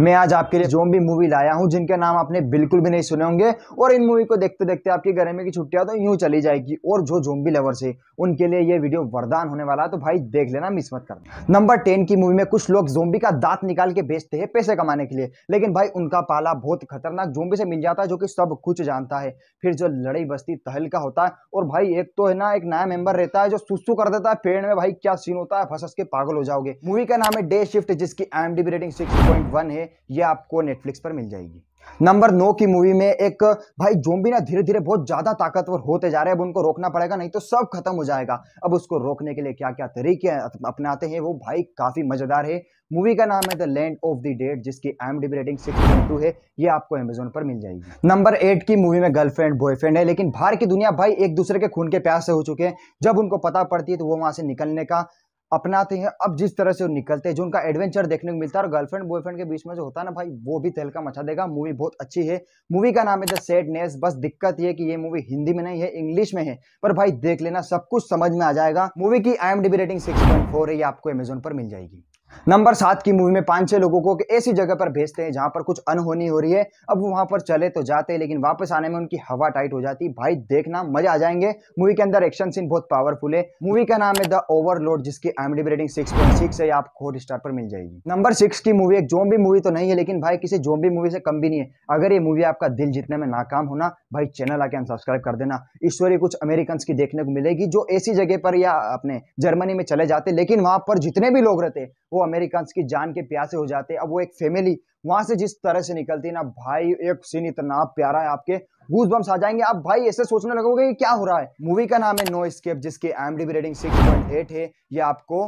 मैं आज आपके लिए जो भी मूवी लाया हूँ जिनके नाम आपने बिल्कुल भी नहीं सुने होंगे और इन मूवी को देखते देखते आपके गर्मी की छुट्टियां तो यूं चली जाएगी और जो जोम्बी लवर्स है उनके लिए ये वीडियो वरदान होने वाला है तो भाई देख लेना मिस मत करना नंबर टेन की मूवी में कुछ लोग जोम्बी का दांत निकाल के बेचते हैं पैसे कमाने के लिए लेकिन भाई उनका पाला बहुत खतरनाक जोम्बी से मिल जाता है जो कि सब कुछ जानता है फिर जो लड़ाई बस्ती तहलका होता है और भाई एक तो है ना एक नया मेंबर रहता है जो सुसु कर देता है पेड़ में भाई क्या सीन होता है फसस के पागल हो जाओगे मूवी का नाम है डे शिफ्ट जिसकी आई रेटिंग सिक्स है ये आपको नेटफ्लिक्स पर मिल जाएगी नंबर नौ की मूवी में एक भाई जोम्बी ना धीरे धीरे बहुत ज्यादा ताकतवर होते जा रहे हैं अब उनको रोकना पड़ेगा नहीं तो सब खत्म हो जाएगा अब उसको रोकने के लिए क्या क्या तरीके अपनाते हैं वो भाई काफी मजेदार है मूवी का नाम है the land of the dead जिसकी एम डी रेटिंग सिक्स है ये आपको अमेजोन पर मिल जाएगी नंबर एट की मूवी में गर्लफ्रेंड बॉयफ्रेंड है लेकिन बाहर की दुनिया भाई एक दूसरे के खून के प्यास से हो चुके हैं जब उनको पता पड़ती है तो वो वहां से निकलने का अपनाते हैं अब जिस तरह से वो निकलते हैं जो उनका एडवेंचर देखने को मिलता है और गर्लफ्रेंड बॉयफ्रेंड के बीच में जो होता है ना भाई वो भी तहलका मचा देगा मूवी बहुत अच्छी है मूवी का नाम है द सेडनेस बस दिक्कत ये कि ये मूवी हिंदी में नहीं है इंग्लिश में है पर भाई देख लेना सब कुछ समझ में आ जाएगा मूवी की I rating six point four है ये आपको अमेजोन पर मिल जाएगी नंबर सात की मूवी में पांच छह लोगों को ऐसी जगह पर भेजते हैं जहां पर कुछ अनहोनी हो रही है अब वहां पर चले तो जाते हैं लेकिन वापस आने में उनकी हवा टाइट हो जाती है भाई देखना मजा आ जाएंगे मूवी के अंदर एक्शन सीन बहुत पावरफुल है मूवी का नाम है द ओवरलोड जिसकी M D rating six point six है आपको फोर स्टार पर मिल जाएगी नंबर सिक्स की मूवी एक जोम्बी मूवी तो नहीं है लेकिन भाई किसी जोम्बी मूवी से कम भी नहीं है अगर ये मूवी आपका दिल जीतने में नाकाम होना भाई चैनल आके अनसब्सक्राइब कर देना ईश्वरी कुछ अमेरिकन की देखने को मिलेगी जो ऐसी जगह पर या अपने जर्मनी में चले जाते लेकिन वहां पर जितने भी लोग रहते वो अमेरिकन की जान के प्यासे हो जाते हैं अब वो एक फैमिली वहां से जिस तरह से निकलती है ना भाई एक सीन इतना प्यारा है आपके गूज बम्स आ जाएंगे आप भाई ऐसे सोचने लगोगे कि क्या हो रहा है मूवी का नाम है नो स्केप जिसकी एम डी रेटिंग सिक्स है ये आपको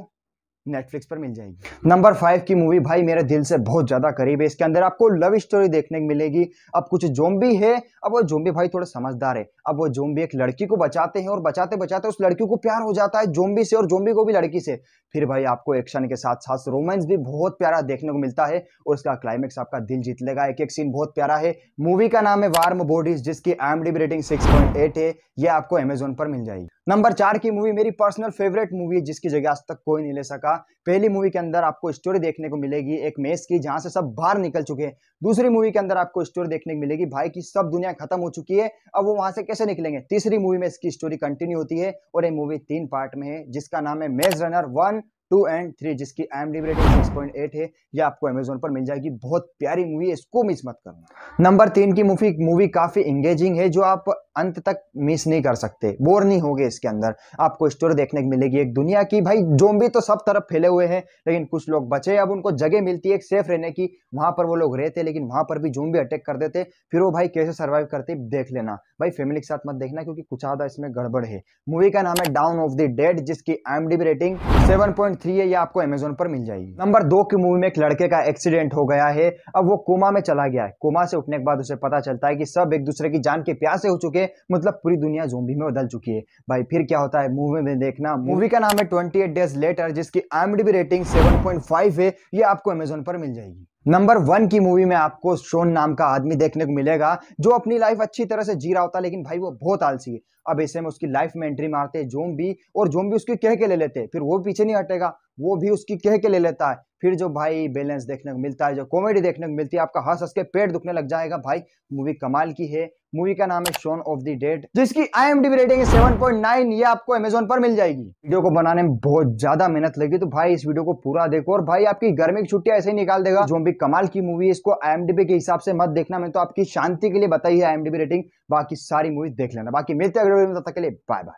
नेटफ्लिक्स पर मिल जाएगी नंबर फाइव की मूवी भाई मेरे दिल से बहुत ज्यादा करीब है इसके अंदर आपको लव स्टोरी देखने को मिलेगी अब कुछ जोम्बी है अब वो जोम्बी भाई थोड़ा समझदार है अब वो जोम्बी एक लड़की को बचाते हैं और बचाते बचाते उस लड़की को प्यार हो जाता है जोम्बी से और जोम्बी को भी लड़की से फिर भाई आपको एक्शन के साथ साथ रोमांस भी बहुत प्यारा देखने को मिलता है और उसका क्लाइमेक्स आपका दिल जीत लेगा एक एक सीन बहुत प्यारा है मूवी का नाम है वार्म बॉडीज जिसकी आई रेटिंग सिक्स है यह आपको अमेजोन पर मिल जाएगी नंबर चार की मूवी मेरी पर्सनल फेवरेट मूवी है जिसकी जगह आज तक कोई नहीं ले सका पहली मूवी के अंदर आपको स्टोरी देखने को मिलेगी एक मेस की जहां से सब बाहर निकल चुके हैं दूसरी मूवी के अंदर आपको स्टोरी देखने को मिलेगी भाई की सब दुनिया खत्म हो चुकी है अब वो वहां से कैसे निकलेंगे तीसरी मूवी में इसकी स्टोरी कंटिन्यू होती है और ये मूवी तीन पार्ट में है जिसका नाम है maze runner one two and three जिसकी I M D rating six point eight है ये आपको अमेजोन पर मिल जाएगी बहुत प्यारी मूवी है इसको मिस मत करना नंबर तीन की मूवी मूवी काफ़ी इंगेजिंग है जो आप अंत तक मिस नहीं कर सकते बोर नहीं होगे इसके अंदर आपको स्टोरी देखने को मिलेगी एक दुनिया की भाई जोम्बी तो सब तरफ फैले हुए हैं लेकिन कुछ लोग बचे अब उनको जगह मिलती है एक सेफ रहने की वहां पर वो लोग रहते लेकिन वहां पर भी जोम्बी अटैक कर देते फिर वो भाई कैसे सर्वाइव करते देख लेना भाई फैमिली के साथ मत देखना क्योंकि कुछ आधा इसमें गड़बड़ है मूवी का नाम है डाउन ऑफ द डेड जिसकी आई रेटिंग सेवन थ्री है ये आपको अमेजोन पर मिल जाएगी नंबर दो की मूवी में एक लड़के का एक्सीडेंट हो गया है अब वो कोमा में चला गया है कोमा से उठने के बाद उसे पता चलता है कि सब एक दूसरे की जान के प्यासे हो चुके हैं मतलब पूरी दुनिया जोबी में बदल चुकी है भाई फिर क्या होता है मूवी में देखना मूवी का नाम है ट्वेंटी डेज लेटर जिसकी आई रेटिंग सेवन है ये आपको अमेजोन पर मिल जाएगी नंबर वन की मूवी में आपको शोन नाम का आदमी देखने को मिलेगा जो अपनी लाइफ अच्छी तरह से जी रहा होता है लेकिन भाई वो बहुत आलसी है अब ऐसे में उसकी लाइफ में एंट्री मारते हैं जोम भी और जोम भी उसकी कह के ले लेते हैं फिर वो पीछे नहीं हटेगा वो भी उसकी कह के ले लेता है फिर जो भाई बैलेंस देखने को मिलता है जो कॉमेडी देखने को मिलती है आपका हंस हंस के पेट दुखने लग जाएगा भाई मूवी कमाल की है मूवी का नाम है शोन ऑफ द डेड जिसकी आईएमडीबी रेटिंग है 7.9 ये आपको अमेजोन पर मिल जाएगी वीडियो को बनाने में बहुत ज्यादा मेहनत लगी तो भाई इस वीडियो को पूरा देखो और भाई आपकी गर्मी की छुट्टी ऐसे ही निकाल देगा जो भी कमाल की मूवी इसको आई के हिसाब से मत देखना मैं तो आपकी शांति के लिए बताई है आईएमडीबी रेटिंग बाकी सारी मूवी देख लेना बाकी मिलते हैं तब तक के लिए बाय बाय